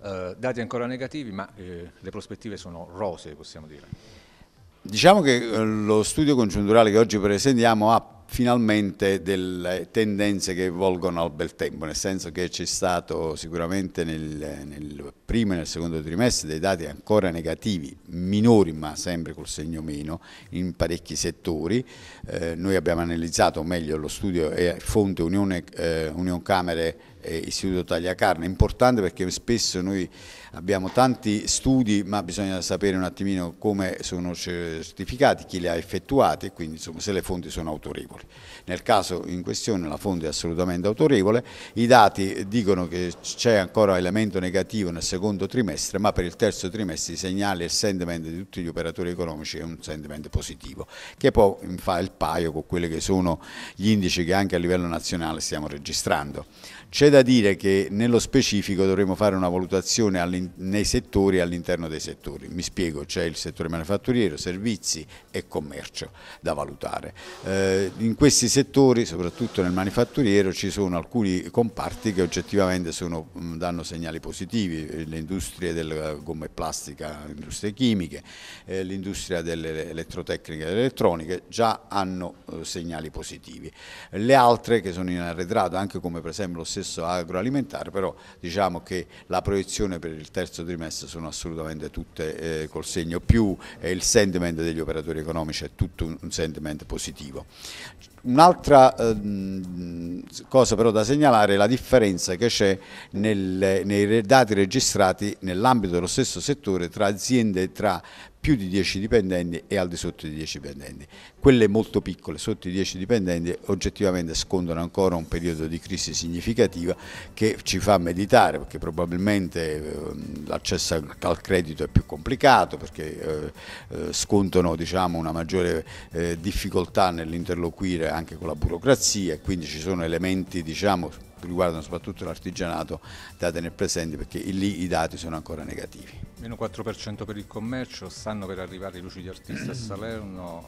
Eh, dati ancora negativi, ma eh, le prospettive sono rose, possiamo dire. Diciamo che eh, lo studio congiunturale che oggi presentiamo ha finalmente delle tendenze che volgono al bel tempo, nel senso che c'è stato sicuramente nel, nel, primo e nel secondo trimestre dei dati ancora negativi, minori ma sempre col segno meno, in parecchi settori. Eh, noi abbiamo analizzato, o meglio lo studio è fonte Unione, eh, Union Camere eh, Istituto Tagliacarne, importante perché spesso noi abbiamo tanti studi ma bisogna sapere un attimino come sono certificati, chi li ha effettuati e quindi insomma, se le fonti sono autorevoli. Nel caso in questione la fonte è assolutamente autorevole, i dati dicono che c'è ancora elemento negativo nel secondo trimestre ma per il terzo trimestre i segnali e il sentiment di tutti gli operatori economici è un sentiment positivo che poi fa il paio con quelli che sono gli indici che anche a livello nazionale stiamo registrando. C'è da da dire che nello specifico dovremo fare una valutazione nei settori e all'interno dei settori. Mi spiego, c'è il settore manifatturiero, servizi e commercio da valutare. Eh, in questi settori, soprattutto nel manifatturiero, ci sono alcuni comparti che oggettivamente sono, danno segnali positivi, eh, le industrie del gomma e plastica, le industrie chimiche, eh, l'industria delle elettrotecniche e delle elettroniche già hanno eh, segnali positivi. Le altre che sono in arretrato, anche come per esempio lo stesso commercio agroalimentare, però diciamo che la proiezione per il terzo trimestre sono assolutamente tutte eh, col segno più e il sentiment degli operatori economici è tutto un, un sentiment positivo. Un'altra eh, cosa però da segnalare è la differenza che c'è nei dati registrati nell'ambito dello stesso settore tra aziende tra più di 10 dipendenti e al di sotto di 10 dipendenti. Quelle molto piccole, sotto i 10 dipendenti, oggettivamente scontano ancora un periodo di crisi significativa che ci fa meditare, perché probabilmente eh, l'accesso al credito è più complicato, perché eh, eh, scontano diciamo, una maggiore difficoltà nell'interloquire anche con la burocrazia e quindi ci sono elementi diciamo, riguardano soprattutto l'artigianato da tenere presente perché lì i dati sono ancora negativi. Meno 4% per il commercio, stanno per arrivare i luci di artista a Salerno,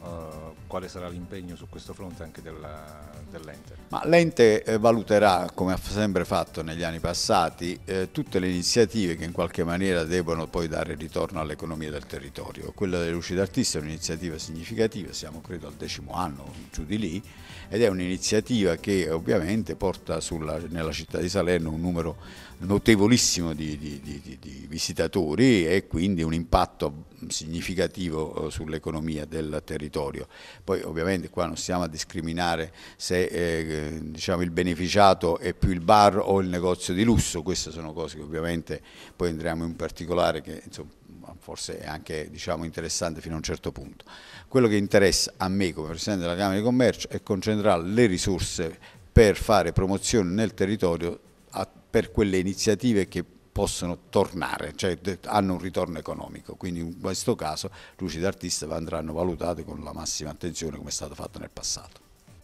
eh, quale sarà l'impegno su questo fronte anche dell'ente? Dell l'ente eh, valuterà, come ha sempre fatto negli anni passati, eh, tutte le iniziative che in qualche maniera devono poi dare ritorno all'economia del territorio. Quella delle luci d'artista è un'iniziativa significativa, siamo credo al decimo anno giù di lì, ed è un'iniziativa che ovviamente porta sulla nella città di Salerno un numero notevolissimo di, di, di, di visitatori e quindi un impatto significativo eh, sull'economia del territorio. Poi ovviamente qua non stiamo a discriminare se eh, diciamo, il beneficiato è più il bar o il negozio di lusso, queste sono cose che ovviamente poi entriamo in particolare che insomma, forse è anche diciamo, interessante fino a un certo punto. Quello che interessa a me come Presidente della Camera di Commercio è concentrare le risorse per fare promozione nel territorio a, per quelle iniziative che possono tornare, cioè hanno un ritorno economico, quindi in questo caso luci d'artista andranno valutate con la massima attenzione come è stato fatto nel passato.